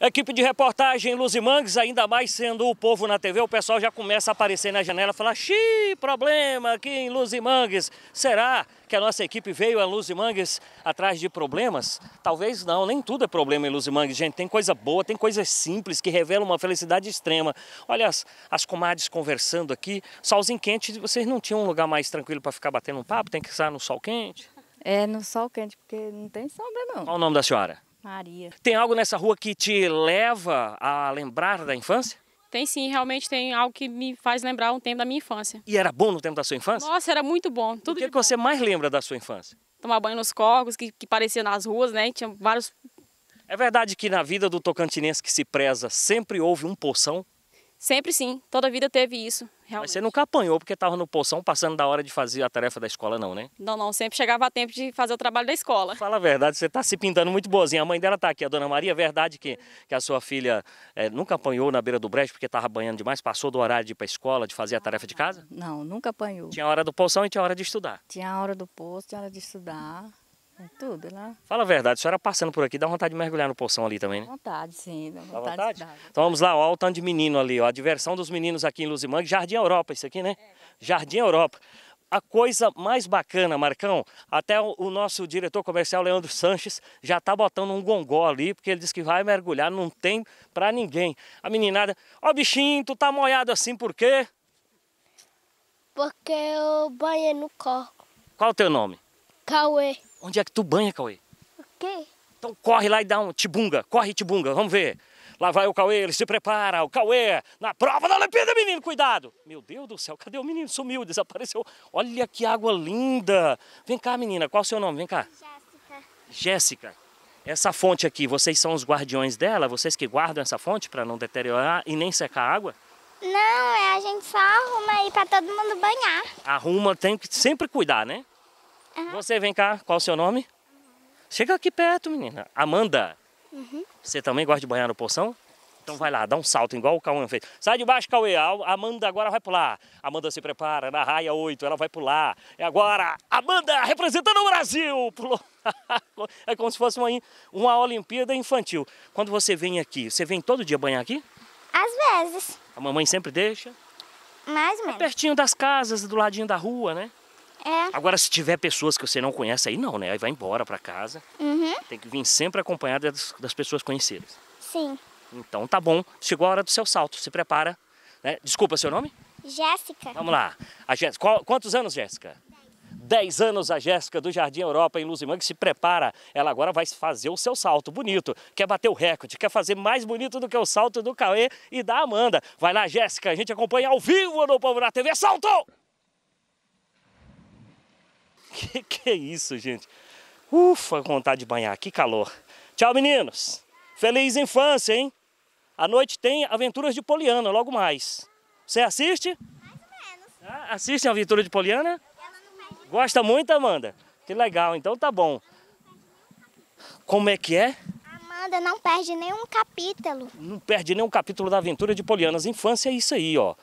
Equipe de reportagem Luzimangues, ainda mais sendo o povo na TV, o pessoal já começa a aparecer na janela e falar: xiii, problema aqui em Luzimangues. Será que a nossa equipe veio a Luzimangues atrás de problemas? Talvez não, nem tudo é problema em Luzimangues, gente. Tem coisa boa, tem coisas simples que revelam uma felicidade extrema. Olha as, as comadres conversando aqui, solzinho quente, vocês não tinham um lugar mais tranquilo para ficar batendo um papo? Tem que estar no sol quente? É, no sol quente, porque não tem sombra não. Qual o nome da senhora? Maria. Tem algo nessa rua que te leva a lembrar da infância? Tem sim, realmente tem algo que me faz lembrar um tempo da minha infância. E era bom no tempo da sua infância? Nossa, era muito bom. Tudo o que, é que bom. você mais lembra da sua infância? Tomar banho nos corvos, que, que parecia nas ruas, né? Tinha vários. É verdade que na vida do tocantinense que se preza sempre houve um poção Sempre sim, toda vida teve isso. Realmente. Mas você nunca apanhou porque estava no poção passando da hora de fazer a tarefa da escola, não, né? Não, não. Sempre chegava a tempo de fazer o trabalho da escola. Fala a verdade, você está se pintando muito boazinha. A mãe dela está aqui, a dona Maria. É verdade que, que a sua filha é, nunca apanhou na beira do brejo porque estava banhando demais, passou do horário de ir para a escola, de fazer a tarefa de casa? Não, nunca apanhou. Tinha a hora do poção e tinha a hora de estudar. Tinha a hora do poço, tinha a hora de estudar. É tudo lá. Né? Fala a verdade, a senhora passando por aqui, dá vontade de mergulhar no poção ali também, né? vontade, sim. Dá vontade. Dá vontade? Então vamos lá, olha o tanto de menino ali, ó, a diversão dos meninos aqui em Luzimangue. Jardim Europa, isso aqui, né? É. Jardim Europa. A coisa mais bacana, Marcão, até o, nosso diretor comercial, Leandro Sanches, já tá botando um gongó ali, porque ele disse que vai mergulhar, não tem para ninguém. A meninada, ó oh, bichinho, tu tá molhado assim por quê? Porque eu banhei no corpo. Qual o teu nome? Cauê. Onde é que tu banha, Cauê? O quê? Então corre lá e dá um tibunga. Corre, tibunga. Vamos ver. Lá vai o Cauê, ele se prepara. O Cauê, na prova da Olimpíada, menino, cuidado. Meu Deus do céu, cadê o menino? Sumiu, desapareceu. Olha que água linda. Vem cá, menina, qual é o seu nome? Vem cá. Jéssica. Jéssica. Essa fonte aqui, vocês são os guardiões dela? Vocês que guardam essa fonte para não deteriorar e nem secar a água? Não, é a gente só arruma aí para todo mundo banhar. Arruma, tem que sempre cuidar, né? Você vem cá, qual o seu nome? Chega aqui perto, menina. Amanda. Uhum. Você também gosta de banhar no poção? Então vai lá, dá um salto, igual o Cauã fez. Sai de baixo, Cauê. A Amanda agora vai pular. Amanda se prepara, na raia 8, ela vai pular. É agora, Amanda representando o Brasil. Pulou. é como se fosse uma, uma Olimpíada infantil. Quando você vem aqui, você vem todo dia banhar aqui? Às vezes. A mamãe sempre deixa? Mais ou é menos. É pertinho das casas, do ladinho da rua, né? É. Agora, se tiver pessoas que você não conhece aí, não, né? Aí vai embora para casa. Uhum. Tem que vir sempre acompanhada das, das, pessoas conhecidas. Sim. Então tá bom. Chegou a hora do seu salto. Se prepara. Né? Desculpa, seu nome? Jéssica. Vamos lá. A Jéssica. Qual, quantos anos, Jéssica? 10 anos a Jéssica do Jardim Europa em Luzimã, que se prepara. Ela agora vai fazer o seu salto bonito, quer bater o recorde, quer fazer mais bonito do que o salto do Cauê e da Amanda. Vai lá, Jéssica, a gente acompanha ao vivo no Povo na TV. Salto! Que que é isso, gente? Ufa, vontade de banhar, que calor. Tchau, meninos. Feliz infância, hein? A noite tem Aventuras de Poliana, logo mais. Você assiste? Mais ou menos. Ah, assiste a Aventura de Poliana? Gosta muito, Amanda? Que legal, então tá bom. Como é que é? Amanda não perde nenhum capítulo. Não perde nenhum capítulo da Aventura de As Infância é isso aí, ó.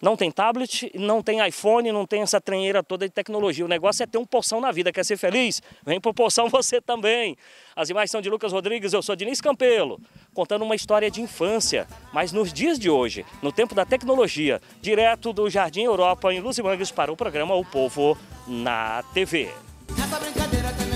Não tem tablet, não tem iPhone, não tem essa tranheira toda de tecnologia. O negócio é ter um porção na vida. Quer ser feliz? Vem pro porção você também. As imagens são de Lucas Rodrigues, eu sou Diniz Campelo, contando uma história de infância, mas nos dias de hoje, no tempo da tecnologia, direto do Jardim Europa em Mangues, para o programa O Povo na TV. Essa brincadeira tem